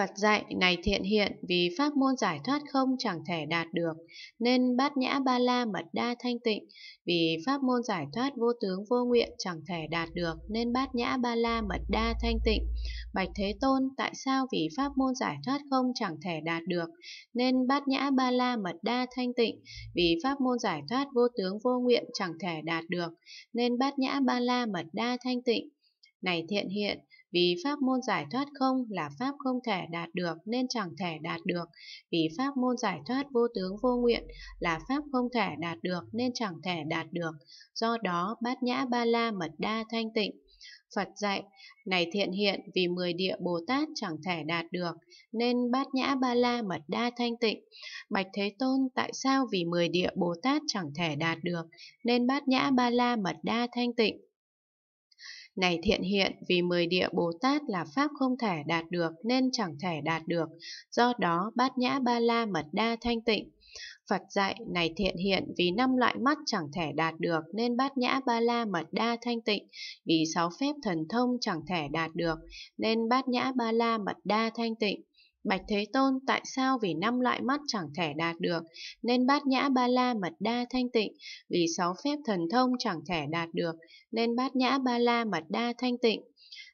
Phật dạy này thiện hiện vì pháp môn giải thoát không chẳng thể đạt được, nên bát nhã ba la mật đa thanh tịnh, vì pháp môn giải thoát vô tướng vô nguyện chẳng thể đạt được, nên bát nhã ba la mật đa thanh tịnh. Bạch Thế Tôn, tại sao vì pháp môn giải thoát không chẳng thể đạt được, nên bát nhã ba la mật đa thanh tịnh, vì pháp môn giải thoát vô tướng vô nguyện chẳng thể đạt được, nên bát nhã ba la mật đa thanh tịnh. Này thiện hiện, vì pháp môn giải thoát không là pháp không thể đạt được nên chẳng thể đạt được. Vì pháp môn giải thoát vô tướng vô nguyện là pháp không thể đạt được nên chẳng thể đạt được. Do đó bát nhã ba la mật đa thanh tịnh. Phật dạy, này thiện hiện vì mười địa Bồ Tát chẳng thể đạt được, nên bát nhã ba la mật đa thanh tịnh. Bạch Thế Tôn tại sao vì mười địa Bồ Tát chẳng thể đạt được, nên bát nhã ba la mật đa thanh tịnh. Này thiện hiện, vì mười địa Bồ Tát là Pháp không thể đạt được nên chẳng thể đạt được, do đó bát nhã ba la mật đa thanh tịnh. Phật dạy, này thiện hiện, vì năm loại mắt chẳng thể đạt được nên bát nhã ba la mật đa thanh tịnh, vì sáu phép thần thông chẳng thể đạt được nên bát nhã ba la mật đa thanh tịnh. Bạch Thế Tôn tại sao vì năm loại mắt chẳng thể đạt được, nên bát nhã ba la mật đa thanh tịnh, vì sáu phép thần thông chẳng thể đạt được, nên bát nhã ba la mật đa thanh tịnh.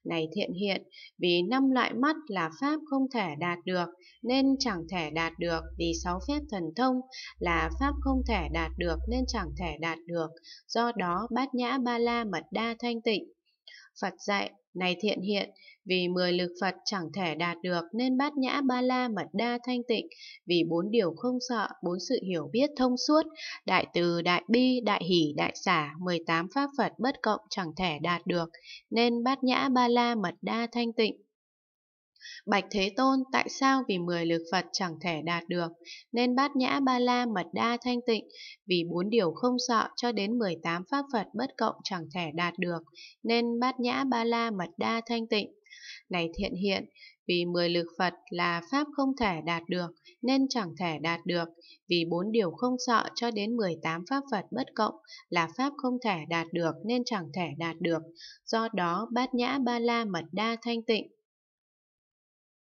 Này thiện hiện, vì năm loại mắt là pháp không thể đạt được, nên chẳng thể đạt được, vì sáu phép thần thông là pháp không thể đạt được, nên chẳng thể đạt được, do đó bát nhã ba la mật đa thanh tịnh. Phật dạy, này thiện hiện, vì mười lực Phật chẳng thể đạt được nên bát nhã ba la mật đa thanh tịnh, vì bốn điều không sợ, bốn sự hiểu biết thông suốt, đại từ, đại bi, đại hỷ, đại xả, 18 pháp Phật bất cộng chẳng thể đạt được, nên bát nhã ba la mật đa thanh tịnh. Bạch Thế Tôn tại sao vì mười lực Phật chẳng thể đạt được, nên bát nhã ba la mật đa thanh tịnh, vì bốn điều không sợ cho đến 18 pháp Phật bất cộng chẳng thể đạt được, nên bát nhã ba la mật đa thanh tịnh. Này thiện hiện, vì mười lực Phật là pháp không thể đạt được, nên chẳng thể đạt được, vì bốn điều không sợ cho đến 18 pháp Phật bất cộng là pháp không thể đạt được nên chẳng thể đạt được. Do đó, bát nhã ba la mật đa thanh tịnh